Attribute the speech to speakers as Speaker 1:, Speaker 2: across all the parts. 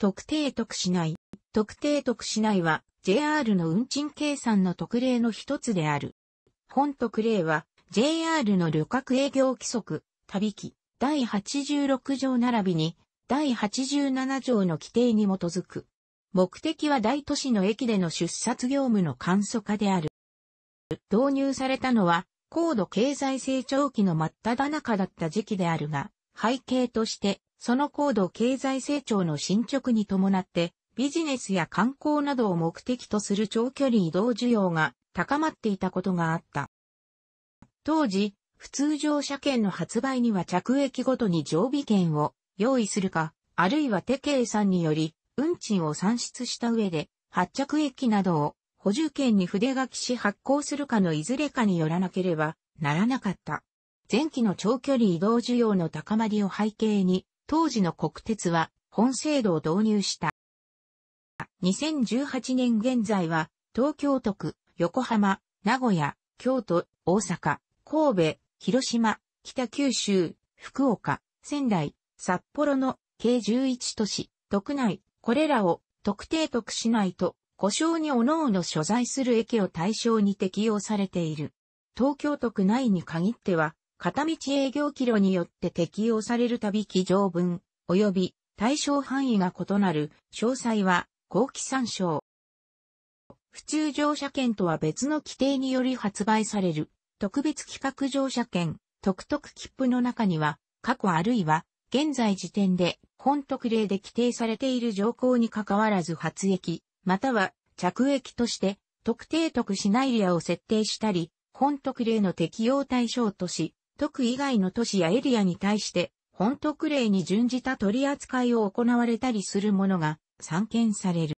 Speaker 1: 特定特市内。特定特市内は JR の運賃計算の特例の一つである。本特例は JR の旅客営業規則、旅期、第86条並びに第87条の規定に基づく。目的は大都市の駅での出札業務の簡素化である。導入されたのは高度経済成長期の真っ只中だった時期であるが、背景としてその高度経済成長の進捗に伴って、ビジネスや観光などを目的とする長距離移動需要が高まっていたことがあった。当時、普通乗車券の発売には着駅ごとに常備券を用意するか、あるいは手計算により、運賃を算出した上で、発着駅などを補充券に筆書きし発行するかのいずれかによらなければならなかった。前期の長距離移動需要の高まりを背景に、当時の国鉄は本制度を導入した。2018年現在は東京都区、横浜、名古屋、京都、大阪、神戸、広島、北九州、福岡、仙台、札幌の計11都市、都区内、これらを特定都区市内と故障に各々所在する駅を対象に適用されている。東京都区内に限っては、片道営業キロによって適用される旅記条文、及び対象範囲が異なる、詳細は後期参照。普通乗車券とは別の規定により発売される、特別企画乗車券、特特切符の中には、過去あるいは、現在時点で、本特例で規定されている条項に関わらず発益、または着益として、特定特しないエリアを設定したり、本特例の適用対象とし、特以外の都市やエリアに対して、本特例に準じた取り扱いを行われたりするものが散見される。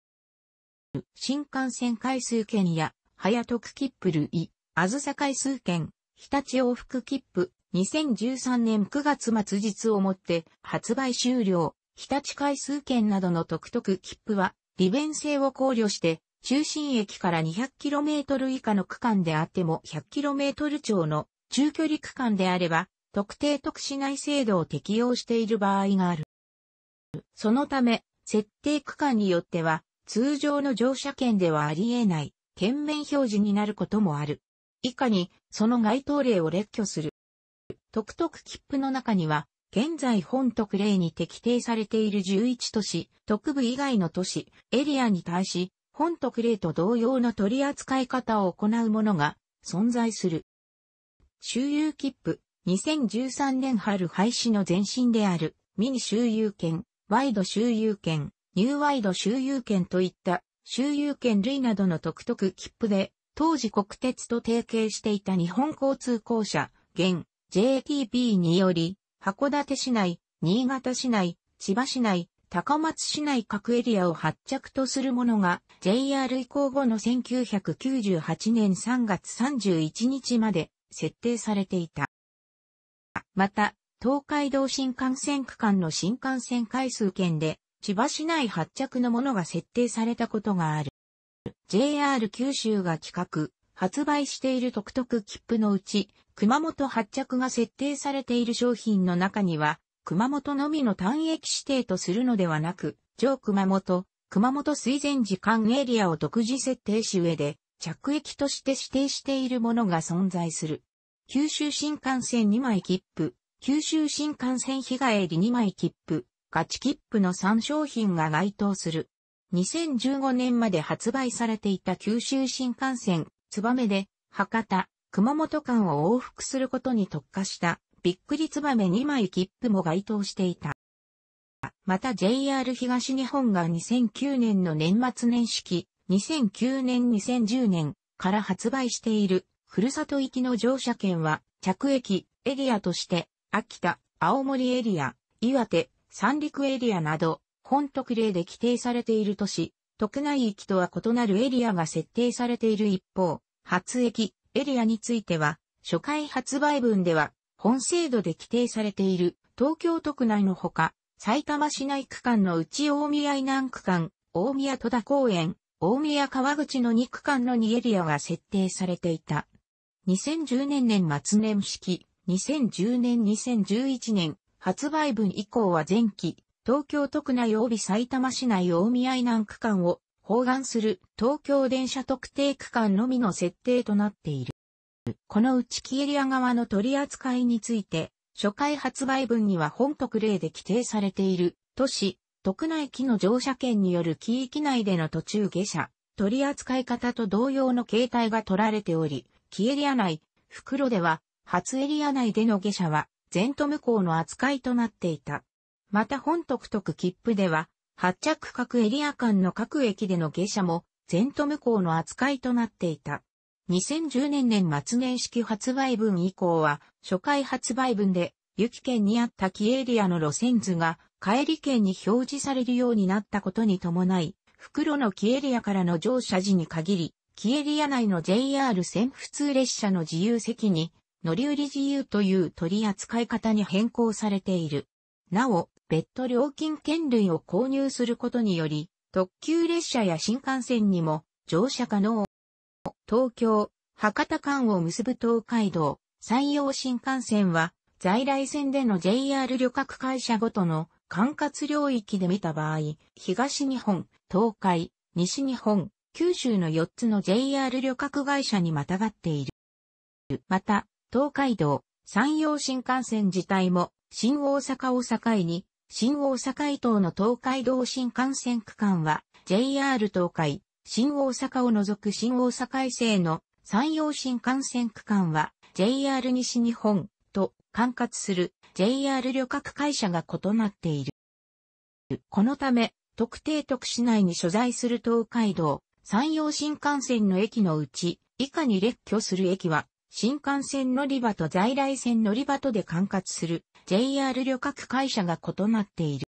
Speaker 1: 新幹線回数券や、早徳切符類、あずさ回数券、日立往復切符、2013年9月末日をもって発売終了、日立回数券などの特特切符は、利便性を考慮して、中心駅から 200km 以下の区間であっても 100km 超の中距離区間であれば、特定特殊内制度を適用している場合がある。そのため、設定区間によっては、通常の乗車券ではあり得ない、券面表示になることもある。以下に、その該当例を列挙する。特特切符の中には、現在本特例に適定されている11都市、特部以外の都市、エリアに対し、本特例と同様の取り扱い方を行うものが存在する。周遊切符、2013年春廃止の前身である、ミニ周遊券、ワイド周遊券、ニューワイド周遊券といった、周遊券類などの独特切符で、当時国鉄と提携していた日本交通公社、現 JTB により、函館市内、新潟市内、千葉市内、高松市内各エリアを発着とするものが JR 移行後の1998年3月31日まで設定されていた。また、東海道新幹線区間の新幹線回数券で、千葉市内発着のものが設定されたことがある。JR 九州が企画、発売している特特切符のうち、熊本発着が設定されている商品の中には、熊本のみの単駅指定とするのではなく、上熊本、熊本水前時間エリアを独自設定し上で、着駅として指定しているものが存在する。九州新幹線2枚切符、九州新幹線日帰り2枚切符、ガチ切符の3商品が該当する。2015年まで発売されていた九州新幹線、つばめで、博多、熊本間を往復することに特化した、びっくりつばめ2枚切符も該当していた。また JR 東日本が2009年の年末年始期、2009年2010年から発売している、ふるさと行きの乗車券は、着駅、エリアとして、秋田、青森エリア、岩手、三陸エリアなど、本特例で規定されている都市、特内行きとは異なるエリアが設定されている一方、発駅、エリアについては、初回発売分では、本制度で規定されている東京都区内のほか、埼玉市内区間の内大宮南区間、大宮戸田公園、大宮川口の2区間の2エリアが設定されていた。2010年年末年式、2010年2011年発売分以降は前期、東京都区内及び埼玉市内大宮以南区間を包含する東京電車特定区間のみの設定となっている。このうち木エリア側の取り扱いについて、初回発売分には本特例で規定されている都市、特内機の乗車券による機域内での途中下車、取り扱い方と同様の形態が取られており、キエリア内、袋では、初エリア内での下車は、前途無効の扱いとなっていた。また本特特切符では、発着各エリア間の各駅での下車も、前途無効の扱いとなっていた。2010年年末年式発売分以降は、初回発売分で、雪県にあったキエリアの路線図が、帰り券に表示されるようになったことに伴い、袋のキエリアからの乗車時に限り、キエリア内の JR 線普通列車の自由席に、乗り売り自由という取り扱い方に変更されている。なお、別途料金券類を購入することにより、特急列車や新幹線にも乗車可能。東京、博多間を結ぶ東海道、山陽新幹線は、在来線での JR 旅客会社ごとの管轄領域で見た場合、東日本、東海、西日本、九州の4つの JR 旅客会社にまたがっている。また、東海道、山陽新幹線自体も、新大阪を境に、新大阪以東の東海道新幹線区間は、JR 東海、新大阪を除く新大阪以西の山陽新幹線区間は、JR 西日本と管轄する JR 旅客会社が異なっている。このため、特定特市内に所在する東海道、山陽新幹線の駅のうち、以下に列挙する駅は、新幹線乗り場と在来線乗り場とで管轄する JR 旅客会社が異なっている。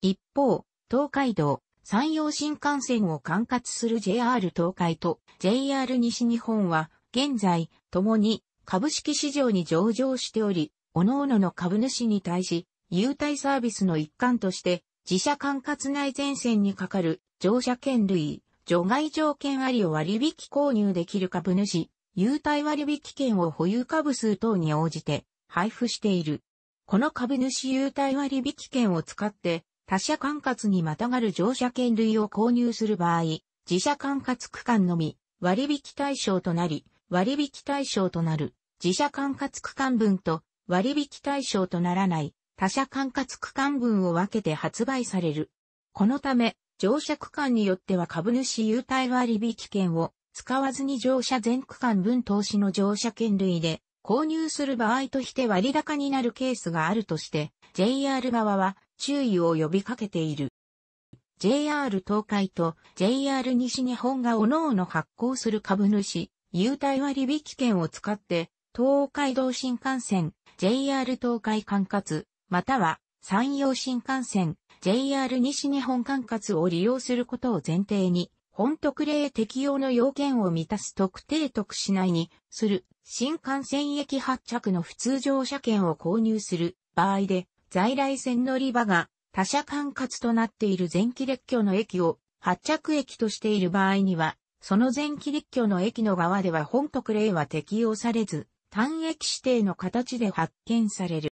Speaker 1: 一方、東海道、山陽新幹線を管轄する JR 東海と JR 西日本は、現在、共に株式市場に上場しており、各々の株主に対し、優待サービスの一環として、自社管轄内前線にかかる乗車券類、除外条件ありを割引購入できる株主、優待割引券を保有株数等に応じて配布している。この株主優待割引券を使って他社管轄にまたがる乗車券類を購入する場合、自社管轄区間のみ割引対象となり、割引対象となる自社管轄区間分と割引対象とならない他社管轄区間分を分けて発売される。このため、乗車区間によっては株主優待割引券を使わずに乗車全区間分投資の乗車券類で購入する場合として割高になるケースがあるとして JR 側は注意を呼びかけている。JR 東海と JR 西日本が各々発行する株主優待割引券を使って東海道新幹線 JR 東海管轄、または山陽新幹線、JR 西日本管轄を利用することを前提に、本特例適用の要件を満たす特定特市内にする新幹線駅発着の普通乗車券を購入する場合で、在来線乗り場が他社管轄となっている前期列挙の駅を発着駅としている場合には、その前期列挙の駅の側では本特例は適用されず、単駅指定の形で発見される。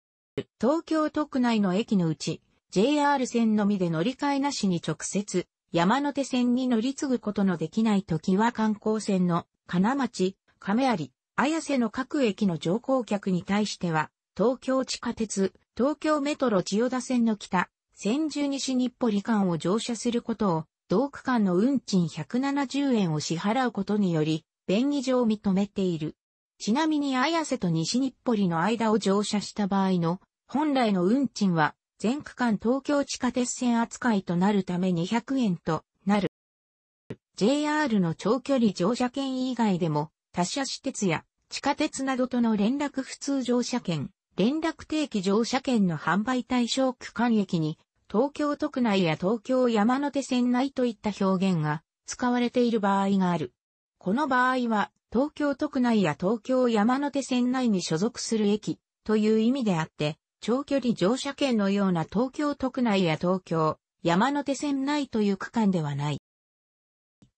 Speaker 1: 東京都区内の駅のうち、JR 線のみで乗り換えなしに直接、山手線に乗り継ぐことのできない時は観光線の金町、亀有、綾瀬の各駅の乗降客に対しては、東京地下鉄、東京メトロ千代田線の北、千住西日暮里間を乗車することを、同区間の運賃170円を支払うことにより、便宜上認めている。ちなみに綾瀬と西日暮里の間を乗車した場合の本来の運賃は全区間東京地下鉄線扱いとなるため200円となる。JR の長距離乗車券以外でも他社私鉄や地下鉄などとの連絡普通乗車券、連絡定期乗車券の販売対象区間駅に東京都区内や東京山手線内といった表現が使われている場合がある。この場合は東京都区内や東京山手線内に所属する駅という意味であって、長距離乗車券のような東京都区内や東京山手線内という区間ではない。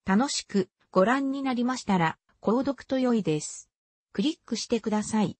Speaker 1: 楽しくご覧になりましたら、購読と良いです。クリックしてください。